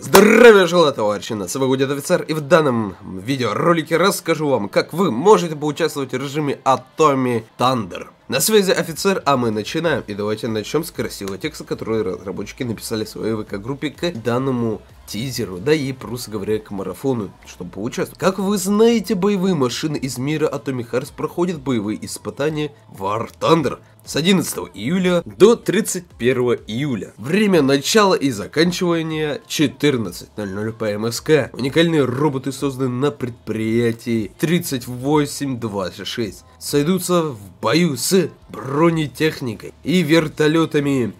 Здравия желаю, товарищи! На собой будет офицер, и в данном видеоролике расскажу вам, как вы можете поучаствовать в режиме Atomi Thunder. На связи офицер, а мы начинаем. И давайте начнем с красивого текста, который разработчики написали в своей ВК-группе к данному тизеру, да и, просто говоря, к марафону, чтобы поучаствовать. Как вы знаете, боевые машины из мира Atomic Hearts проходят боевые испытания War Thunder с 11 июля до 31 июля. Время начала и заканчивания 14.00 по МСК. Уникальные роботы созданы на предприятии 3826. Сойдутся в бою с бронетехникой и вертолетами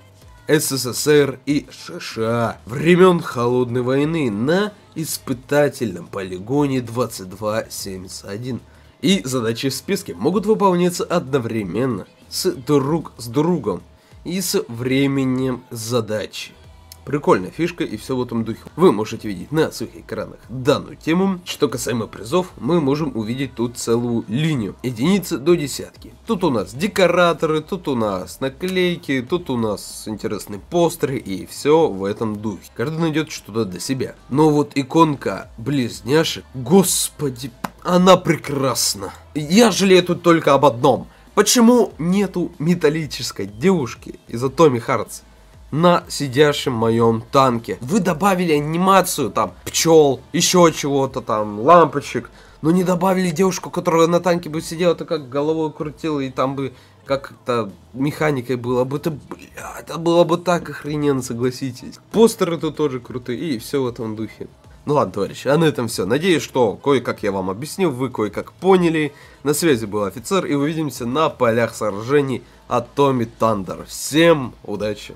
СССР и США времен Холодной войны на испытательном полигоне 2271. И задачи в списке могут выполняться одновременно с друг с другом и с временем задачи. Прикольная фишка и все в этом духе. Вы можете видеть на своих экранах данную тему. Что касаемо призов, мы можем увидеть тут целую линию. Единицы до десятки. Тут у нас декораторы, тут у нас наклейки, тут у нас интересные постеры и все в этом духе. Каждый найдет что-то для себя. Но вот иконка близняшек, господи, она прекрасна. Я жалею тут только об одном. Почему нету металлической девушки из Атоми Хартс? на сидящем моем танке. Вы добавили анимацию, там, пчел, еще чего-то там, лампочек, но не добавили девушку, которая на танке бы сидела, то как головой крутила, и там бы как-то механикой было бы, это, бля, это было бы так охрененно, согласитесь. Постеры тут тоже крутые, и все в этом духе. Ну ладно, товарищи, а на этом все. Надеюсь, что кое-как я вам объяснил, вы кое-как поняли. На связи был офицер, и увидимся на полях сражений Атоми Тандер. Всем удачи!